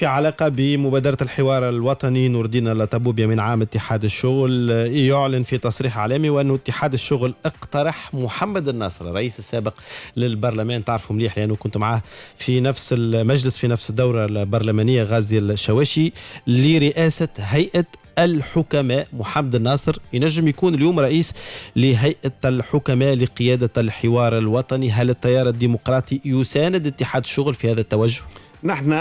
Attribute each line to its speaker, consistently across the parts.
Speaker 1: في علاقة بمبادرة الحوار الوطني نور الدين لتبوبيا من عام اتحاد الشغل يعلن في تصريح إعلامي وأن اتحاد الشغل اقترح محمد الناصر الرئيس السابق للبرلمان تعرفوا مليح لأنه كنت معاه في نفس المجلس في نفس الدورة البرلمانية غازي الشواشي لرئاسة هيئة الحكماء محمد الناصر ينجم يكون اليوم رئيس لهيئة الحكماء لقيادة الحوار الوطني هل
Speaker 2: التيار الديمقراطي يساند اتحاد الشغل في هذا التوجه؟ نحن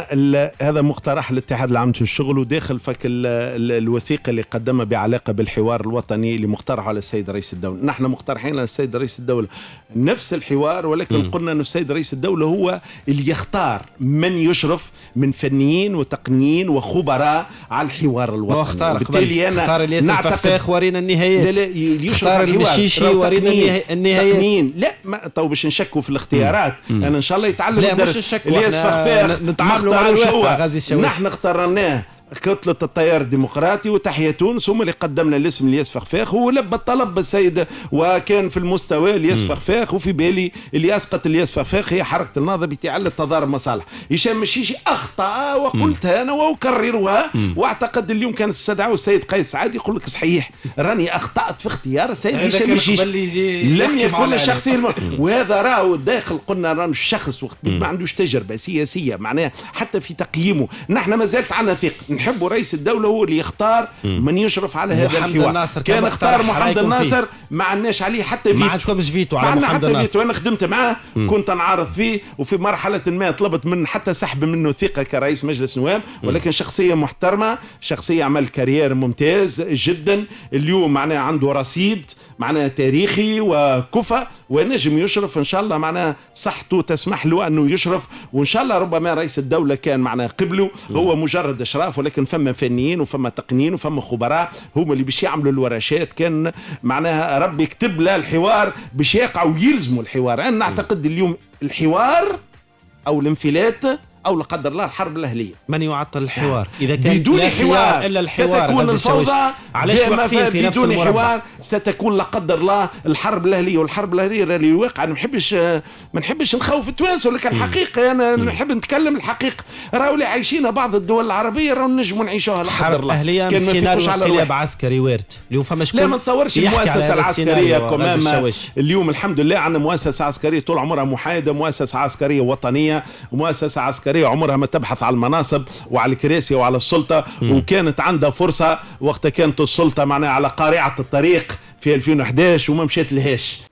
Speaker 2: هذا مقترح الاتحاد العام للشغل وداخل فك الوثيقه اللي قدمها بعلاقه بالحوار الوطني اللي مقترحه على السيد رئيس الدوله، نحن مقترحين على السيد رئيس الدوله نفس الحوار ولكن م. قلنا أن السيد رئيس الدوله هو اللي يختار من يشرف من فنيين وتقنيين وخبراء على الحوار الوطني اختار بالتالي انا اختار اللي فخاخ ورينا النهايات لا لا يشرف اختار المشيشي ورينا النهايات تقنيين لا تو باش نشكوا في الاختيارات انا ان شاء الله يتعلم الدرس الياس فخفاخ نتعاملوا مع الواقع غازي الشويش نحن اخترناه كتلة التيار الديمقراطي وتحية تونس هما اللي قدمنا الاسم لياس فخفاخ ولبى الطلب السيد وكان في المستوى لياس فخفاخ وفي بالي اللي اسقط لياس فخفاخ هي حركة النهضة بتعلى تضارب مصالح هشام مشيشي أخطأ وقلتها أنا وأكررها وأعتقد اليوم كان استدعوا السيد قيس سعاد يقول لك صحيح راني أخطأت في اختيار السيد هشام مشيشي لم يكن الشخصية وهذا راهو داخل قلنا راهو الشخص وقت ما عندوش تجربة سياسية معناها حتى في تقييمه نحن ما زالت عندنا ثقة نحبوا رئيس الدوله هو اللي يختار من يشرف على هذا الحوار كان اختار محمد الناصر ما عندناش عليه حتى فيتو ما عندكمش فيتو على محمد حتى فيتو انا خدمت معاه كنت نعارض فيه وفي مرحله ما طلبت من حتى سحب منه ثقه كرئيس مجلس نواب ولكن شخصيه محترمه شخصيه عمل كارير ممتاز جدا اليوم معناه عنده رصيد معناه تاريخي وكفى ونجم يشرف ان شاء الله معناه صحته تسمح له انه يشرف وان شاء الله ربما رئيس الدوله كان معناه قبله هو مجرد اشراف ولكن ولكن فما فنيين وفما تقنيين وفما خبراء هما اللي باش يعملوا الورشات كان معناها ربي يكتب له الحوار باش يقعوا ويلزموا الحوار انا نعتقد اليوم الحوار او الانفلات او لا قدر الله الحرب الاهليه من يعطل الحوار نعم. اذا كان بدون حوار الا الحوار ستكون الفوضى علاش واقفين في نفس بدون حوار ستكون لا قدر الله الحرب الاهليه والحرب الاهليه اللي واقعه ما نحبش ما نحبش نخوف التوانسه ولكن الحقيقه انا نحب نتكلم الحقيقه راهو اللي عايشينها بعض الدول العربيه راهو نجموا نعيشوها لا قدر الله الاهليه كان ما فيكوش على
Speaker 1: عسكري وارد اليوم فما شكون لا ما تصورش المؤسسه العسكريه كمان
Speaker 2: اليوم الحمد لله عندنا مؤسسه عسكريه طول عمرها محايده مؤسسه عسكريه وطنيه مؤسسه عسكريه العسكرية عمرها ما تبحث على المناصب وعلى الكراسي وعلى السلطة وكانت عندها فرصة وقتها كانت السلطة معناها على قارعة الطريق في 2011 وما مشات لهاش